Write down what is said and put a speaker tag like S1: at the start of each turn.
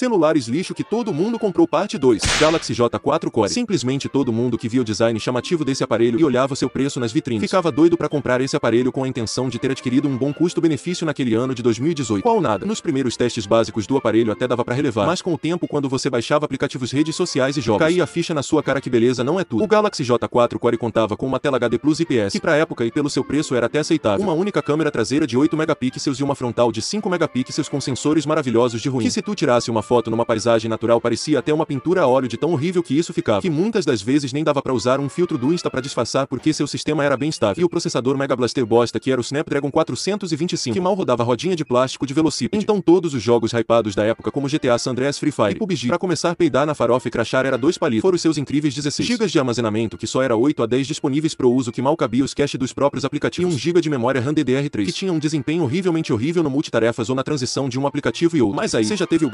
S1: Celulares lixo que todo mundo comprou parte 2. Galaxy J4 Core. Simplesmente todo mundo que via o design chamativo desse aparelho e olhava seu preço nas vitrines ficava doido para comprar esse aparelho com a intenção de ter adquirido um bom custo-benefício naquele ano de 2018. Qual nada. Nos primeiros testes básicos do aparelho até dava para relevar, mas com o tempo quando você baixava aplicativos redes sociais e jogos, caía a ficha na sua cara que beleza não é tudo. O Galaxy J4 Core contava com uma tela HD Plus IPS, e para época e pelo seu preço era até aceitável. Uma única câmera traseira de 8 megapixels e uma frontal de 5 megapixels com sensores maravilhosos de ruim. Que se tu tirasse uma foto numa paisagem natural parecia até uma pintura a óleo de tão horrível que isso ficava, que muitas das vezes nem dava para usar um filtro do Insta para disfarçar porque seu sistema era bem estável. E o processador Mega Blaster bosta que era o Snapdragon 425, que mal rodava rodinha de plástico de velocípede. Então todos os jogos hypados da época como GTA San Andreas Free Fire e PUBG, para começar a peidar na farofa e crachar era dois palitos, foram seus incríveis 16 GB de armazenamento que só era 8 a 10 disponíveis para o uso que mal cabia os cache dos próprios aplicativos e 1 GB de memória RAM DDR3, que tinha um desempenho horrivelmente horrível no multitarefas ou na transição de um aplicativo e outro. Mas aí, você já teve o